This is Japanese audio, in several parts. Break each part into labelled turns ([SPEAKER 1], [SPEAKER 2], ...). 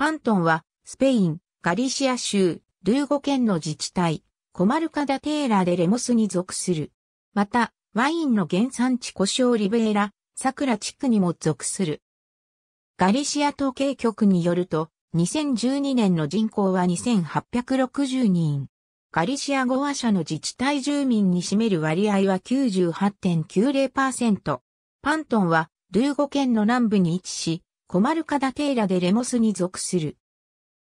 [SPEAKER 1] パントンは、スペイン、ガリシア州、ルーゴ県の自治体、
[SPEAKER 2] コマルカダテーラでレモスに属する。また、ワインの原産地コショウリベーラ、サクラ地区にも属する。ガリシア統計局によると、2012年の人口は2860人。ガリシア語話者の自治体住民に占める割合は98.90%。パントンは、ルーゴ県の南部に位置し、コマルカダテーラでレモスに属する。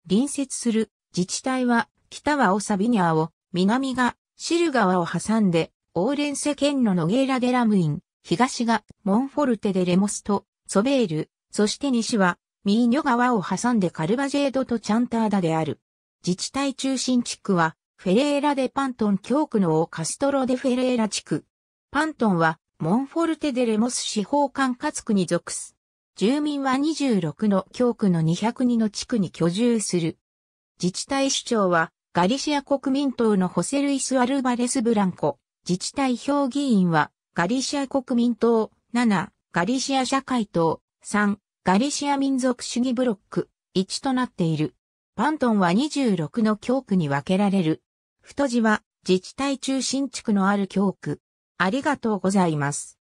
[SPEAKER 2] 隣接する自治体は、北はオサビニャーを、南がシル川を挟んで、オーレンセ県のノゲーラ・デ・ラムイン、東がモンフォルテ・デ・レモスとソベール、そして西はミーニョ川を挟んでカルバジェードとチャンターダである。自治体中心地区は、フェレーラ・デ・パントン教区のオカストロ・デ・フェレーラ地区。パントンは、モンフォルテ・デ・レモス司法管轄区に属す。住民は26の教区の202の地区に居住する。自治体首長は、ガリシア国民党のホセルイス・アルバレス・ブランコ。自治体評議員は、ガリシア国民党、7、ガリシア社会党、3、ガリシア民族主義ブロック、1となっている。パントンは26の教区に分けられる。太
[SPEAKER 1] 字は、自治体中心地区のある教区。ありがとうございます。